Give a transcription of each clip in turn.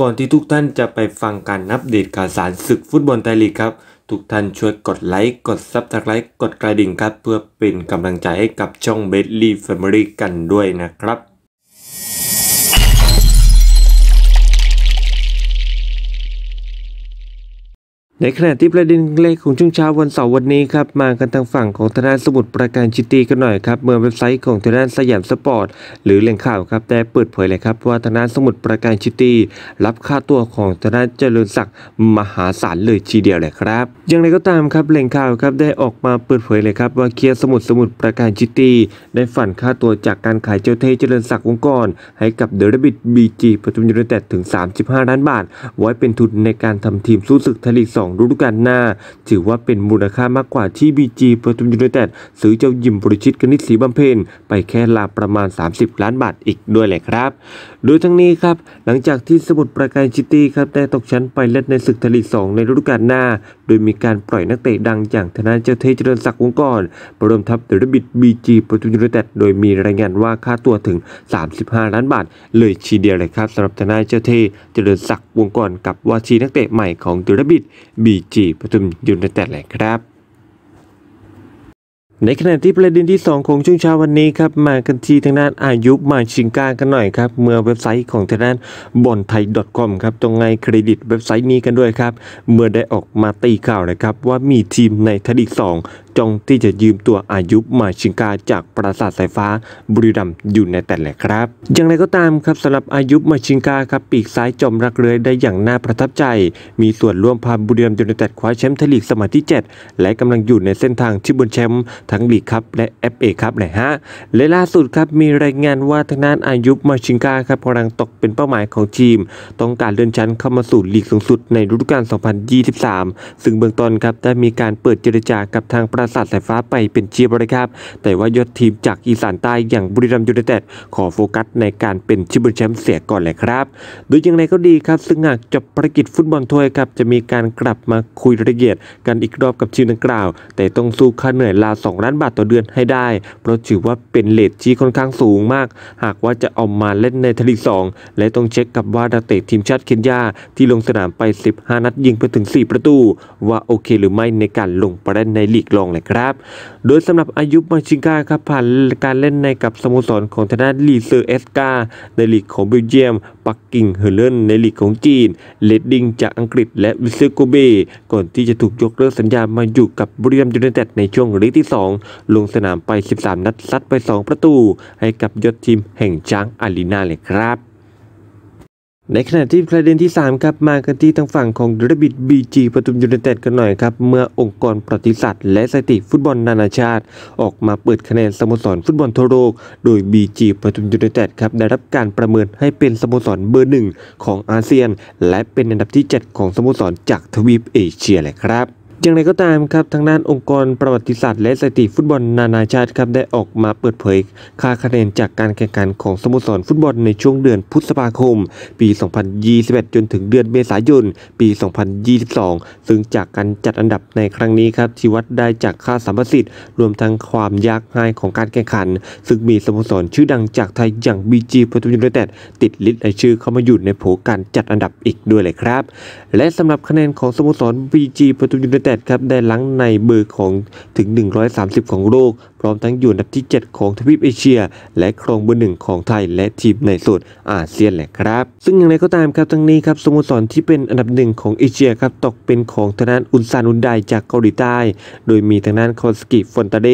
ก่อนที่ทุกท่านจะไปฟังการนับเดตข่าวสารศึกฟุตบอลไทยลีกครับ ทุกท่านช่วยกดไลค์ กดซับสไครต์กดกระดิ่งครับ เพื่อเป็นกำลังใจให้กับช่องเบสลี่แฟมิลี่กันด้วยนะครับในขณะที่ประเด็นเล็กของช่วงเช้าวันเสาร์วันนี้ครับมากันทางฝั่งของธนาสมุทรประการชิตีกันหน่อยครับเมื่อเว็บไซต์ของธนาสยามสปอร์ตหรือแหล่งข่าวครับได้เปิดเผยเลยครับว่าธนาสมุทรประการชิตีรับค่าตัวของธนาเจริญศักดิ์มหาศาลเลยทีเดียวเลยครับ อย่างไรก็ตามครับแหล่งข่าวครับได้ออกมาเปิดเผยเลยครับว่าเคียร์สมุทรสมุทรประการชิตีได้ฝันค่าตัวจากการขายเจ้าเทเจริญศักดิ์วงกรให้กับเดอลบิดบีจีปจุนยูเนเต็ดถึง 35ล้านบาท ไว้เป็นทุนในการทำทีมสู้ศึกทะเลสอ2ฤดูกาลหน้า ถือว่าเป็นมูลค่ามากกว่า ที่บีจีประทุมยูไนเต็ดซื้อเจ้ายิมบริชิตกนิษฐ์ศรีบำเพ็ญไปแค่ลาประมาณ 30 ล้านบาทอีกด้วยแหละครับ โดยทั้งนี้ครับ หลังจากที่สมุทรปราการซิตี้ครับได้ตกชั้นไปเล่นในศึกไทยลีก2ในฤดูกาลหน้าโดยมีการปล่อยนักเตะดังอย่างธนาเจ้าเทเจริญศักดิ์วงกนประรมทัพเดรบิดบีจีปรตตูยูนเต็ดโดยมีรายงานว่าค่าตัวถึง 35 ล้านบาทเลยชีเดียวเลยครับสำหรับธนาเจ้าเทเจริญศักดิ์วงกอนกับวาชีนักเตะใหม่ของเดรบิดบีจีปรตตูยูนเต็ดเลยครับในขณะที่ประเด็นที่2ของช่วงเช้าวันนี้ครับมากันที่ทางด้านอายุมาชิงกากันหน่อยครับเมื่อเว็บไซต์ของทางด้านบอลไทย .com ครับตรงไงเครดิตเว็บไซต์นี้กันด้วยครับ เมื่อได้ออกมาตีข่าวนะครับว่ามีทีมในทดสก2จ้องที่จะยืมตัวอายุมาชิงกาจากปราสาทสายฟ้าบุรีรัมย์อยู่ในแต่แหละครับ อย่างไรก็ตามครับสำหรับอายุมาชิงกาครับปีกซ้ายจอมรักเลือยได้อย่างน่าประทับใจ มีส่วนร่วมพาบุรีรัมย์ูไนเต็ดคว้าแชมป์ไทยลีกสมัยที่ 7 และกำลังอยู่ในเส้นทางที่บนแชมป์ทั้งลีกครับและเอฟเอครับนละฮะและล่าสุดครับมีรายงานว่าทางด้านอายุมาชิงกาครับกำลังตกเป็นเป้าหมายของทีม ต้องการเลื่อนชั้นเข้ามาสู่ลีกสูงสุดในฤดูกาล 2023 ซึ่งเบื้องต้นครับได้มีการเปิดเจรจากับทางประประสาทสายฟ้าไปเป็นเชียร์บรลครับ แต่ว่ายอดทีมจากอีสานใต้อย่างบุรีรัมย์ยูไนเต็ด ขอโฟกัสในการเป็นชิบุนแชมป์เสียก่อนเลยครับ โดยอย่างไรก็ดีครับ ซึ่งหากจบภารกิจฟุตบอลถ้วยครับ จะมีการกลับมาคุยรายละเอียดกันอีกรอบกับทีมดังกล่าว แต่ต้องสู้ค่าเหนื่อยลา2ล้านบาทต่อเดือนให้ได้ เพราะถือว่าเป็นเลทที่ค่อนข้างสูงมาก หากว่าจะเอามาเล่นในทลีองและต้องเช็คกับว่าดาเตะทีมชาติเคนยาที่ลงสนามไป15นัดยิงไปถึง 4 ประตู ว่าโอเค หรือไม่ในการลงประเด็นในลีกรองเลยครับ โดยสำหรับอายุมาชิงกาครับผ่านการเล่นในกับสโมสรของทนานลีเซอร์เอสกา ในลีกของเบลเยียม ปักกิ่งเฮเลนในลีกของจีน เลดดิงจากอังกฤษและวิเซโกเบ ก่อนที่จะถูกยกเลิกสัญญามาอยู่กับบริลัมยูเนเต็ดในช่วงลีกที่ 2 ลงสนามไป 13 นัดซัดไป 2 ประตูให้กับยอดทีมแห่งจางอารีนาเลยครับในขณะที่ประเด็นที่ 3 ครับ มากันที่ทางฝั่งของเดรบิดบีจีปทุมยูเนเต็ดกันหน่อยครับเมื่อองค์กรประติศัตร์และสถิติฟุตบอลนานาชาติ ออกมาเปิดคะแนนสโมสรฟุตบอลทั่วโลกโดยบีจีปทุมยูเนเต็ดครับได้รับการประเมินให้เป็นสโมสรเบอร์หนึ่งของอาเซียน และเป็นอันดับที่7ของสโมสรจากทวีปเอเชียเลยครับอย่างไรก็ตามครับ ทางด้าน องค์กรประวัติศาสตร์ และสถิติฟุตบอลนานาชาติครับได้ออกมาเปิดเผย ค่าคะแนนจากการแข่งขันของสโมสรฟุตบอลในช่วงเดือนพฤษภาคม ปี 2021 จนถึงเดือนเมษายน ปี 2022 ซึ่งจากการจัดอันดับในครั้งนี้ครับที่วัดได้จากค่าสัมประสิทธิ์ รวมทั้งความยากง่ายของการแข่งขัน ซึ่งมีสโมสรชื่อดังจากไทยอย่างบีจีปทุมยูไนเต็ดติดลิสต์รายชื่อเข้ามาอยู่ในโผการจัดอันดับอีกด้วยเลยครับ และสำหรับคะแนนของสโมสรบีจีปทุมยูไนเต็ด8ครับได้ลังในเบอร์ของถึง 130 ของโลก พร้อมทั้งอยู่อันดับที่ 7 ของทวีปเอเชีย และครองเบอร์หนึ่งของไทยและทีมในโซนอาเซียนแหละครับ ซึ่งอย่างไรก็ตามครับทั้งนี้ครับสโมสรที่เป็นอันดับหนึ่งของเอเชียครับ ตกเป็นของทางด้านอุนซานอุนไดจากเกาหลีใต้ โดยมีทางด้านคอนสกิฟอนตาเด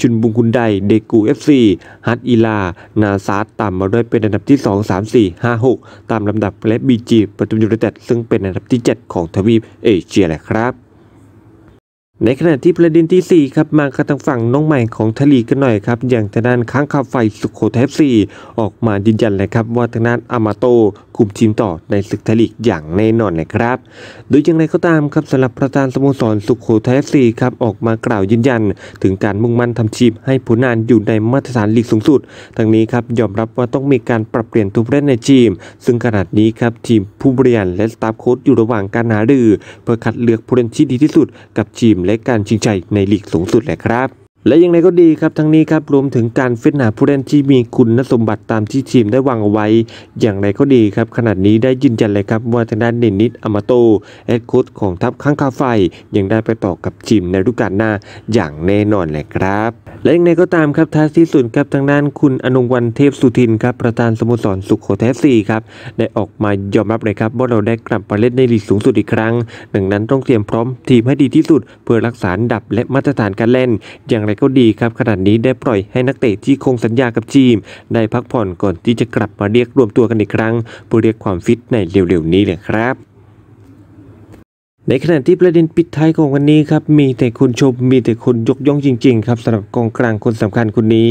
ชุนบุงคุนได เดกูเอฟซีฮัตอีลา นาซาร์ตามมาด้วยเป็นอันดับที่ 2 3 4 5 6 ตามลำดับ และบีจีปัตุุยูเนเต็ดซึ่งเป็นอันดับที่7ของทวีปเอเชียแหละครับในขณะที่ประเด็นที่4ครับมากัทางฝั่งน้องใหม่ของทะลีกันหน่อยครับอย่างทางด้านค้างคาไฟสุขโขทัยซีออกมายืนยันเลยครับว่าทางด้านอามาโตคุมทีมต่อในศึกทลีกอย่างแน่นอนนะครับ โดยอย่างไรก็ตามครับสำหรับประธานสโมสรสุขโขทัยซีครับออกมากล่าวยืนยัน ถึงการมุ่งมั่นทำชีมให้ผลงานอยู่ในมาตรฐานลีกสูงสุดทั้งนี้ครับยอมรับว่าต้องมีการปรับเปลี่ยนทุกเรืเล่นในทีม ซึ่งขณะนี้ครับทีมผู้บริหารและสตาฟโค้ชอยู่ระหว่างการหารือเพื่อคัดเลือกผู้เล่นที่ดีที่สุดกับทีมและการชิงชัยในลีกสูงสุดแหละครับและยังไงก็ดีครับทั้งนี้ครับรวมถึงการเฟ้นหาผู้เล่นที่มีคุณสมบัติตามที่ทีมได้วางเอาไว้ อย่างไรก็ดีครับขนาดนี้ได้ยืนยันเลยครับว่าทางด้านเดนนิสอมาโตเอ็ดโคุชของทัพข้างคาไฟ ยังได้ไปต่อกับทีมในฤดูกาลหน้าอย่างแน่นอนเลยครับ และยังไงก็ตามครับท้ายที่สุดครับทางด้านคุณอนุวันเทพสุทินครับประธานสโมสรสุขโขทัยซีครับได้ออกมายอมรับเลยครับ ว่าเราได้กลับมาเล่นในลีกสูงสุดอีกครั้งดังนั้นต้องเตรียมพร้อมทีมให้ดีที่สุด เพื่อรักษาดับและมาตรฐานการเล่น อย่างไรก็ดีครับขนาดนี้ได้ปล่อยให้นักเตะที่คงสัญญากับทีมได้พักผ่อนก่อนที่จะกลับมาเรียกรวมตัวกันอีกครั้งเพื่อเรียกความฟิตในเร็วๆนี้เลยครับในขณะที่ประเด็นปิดท้ายของวันนี้ครับมีแต่คนชมมีแต่คนยกย่องจริงๆครับสำหรับกองกลางคนสำคัญคนนี้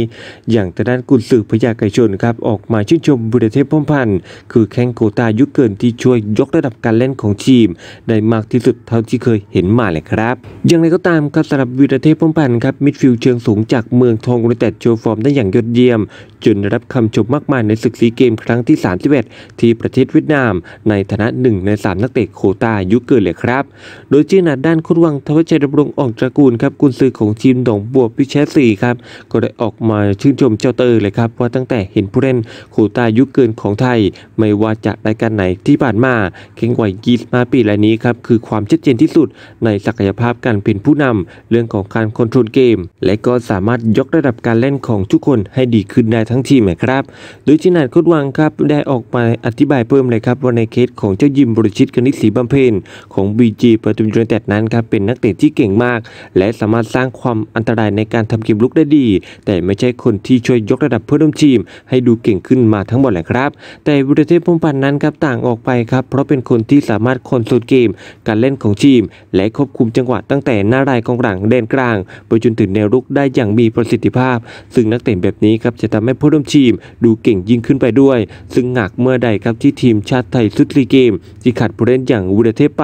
อย่างแต่ด้านกุศสือพยาไกชนครับออกมาชื่นชมบุรเทพพมพันธ์คือแข้งโกตายุเกินที่ช่วยยกระดับการเล่นของทีมได้มากที่สุดเท่าที่เคยเห็นมาเลยครับอย่างไรก็ตามครับสำหรับบุรเทพพมพันธ์ครับมิดฟิลด์เชิงสูงจากเมืองทองรุ่นแต่โชว์ฟอร์มได้อย่างยอดเยี่ยมจนได้รับคำชมมากมายในศึกซีเกมครั้งที่31ที่ประเทศเวียดนาม ในฐานะหนึ่งใน 3 นักเตะโคตายุเกินเลยครับับโดยจี่หนัดด้านคุณวังทวชัยดำรงอ่องตระกูลครับกุนซือของทีมหนองบัวพิเชษสี่ครับก็ได้ออกมาชื่นชมเจ้าเตอร์เลยครับว่าตั้งแต่เห็นผู้เล่นโคตายุคเกินของไทย ไม่ว่าจะรายการไหนที่ผ่านมาเข่งไหวีามาปีรานี้ครับคือความชัดเจนที่สุดในศักยภาพการเป็นผู้นำเรื่องของการคอนโทรลเกม และก็สามารถยกระดับการเล่นของทุกคนให้ดีขึ้นได้ทั้งทีมครับ โดยจีนัดคุดวังครับได้ออกมาอธิบายเพิ่มเลยครับว่าในเคสของเจ้ายิมบริชิตกนิษฐศรีบำเพ็ญของบีีจีประตูยูไนเต็ดนั้นครับเป็นนักเตะที่เก่งมาก และสามารถสร้างความอันตรายในการทำเกมลุกได้ดี แต่ไม่ใช่คนที่ช่วยยกระดับเพื่อนร่วมทีมให้ดูเก่งขึ้นมาทั้งหมดแหละครับ แต่บุรเทพพงพันนั้นครับต่างออกไปครับ เพราะเป็นคนที่สามารถคอนโซลเกม การเล่นของทีมและควบคุมจังหวะตั้งแต่หน้ารายกองหลังเดนกลางไปจนถึงแนวรุกได้อย่างมีประสิทธิภาพ ซึ่งนักเตะแบบนี้ครับจะทำให้เพื่อนร่วมทีม ดูเก่งยิ่งขึ้นไปด้วย ซึ่งหากเมื่อใดครับที่ทีมชาติไทยสุดลีเกมที่ขาดผู้เล่นอย่างวุฒิเทพไป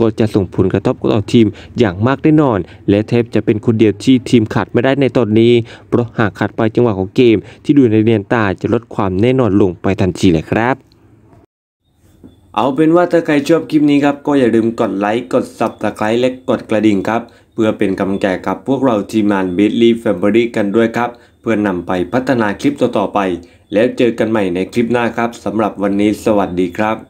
ก็จะส่งผลกระทบต่อทีมอย่างมากแน่นอน และเทปจะเป็นคนเดียวที่ทีมขาดไม่ได้ในตอนนี้ เพราะหากขาดไปจังหวะของเกมที่ดูในเนียนตาจะลดความแน่นอนลงไปทันทีเลยครับ เอาเป็นว่าถ้าใครชอบคลิปนี้ครับก็อย่าลืมกดไลค์ กดซับสไคร b e และกดกระดิ่งครับ เพื่อเป็นกำลังใจกับพวกเราทีมงานเบสลีแฟมบรี่กันด้วยครับ เพื่อนนำไปพัฒนาคลิปต่อๆไป แล้วเจอกันใหม่ในคลิปหน้าครับสำหรับวันนี้ สวัสดีครับ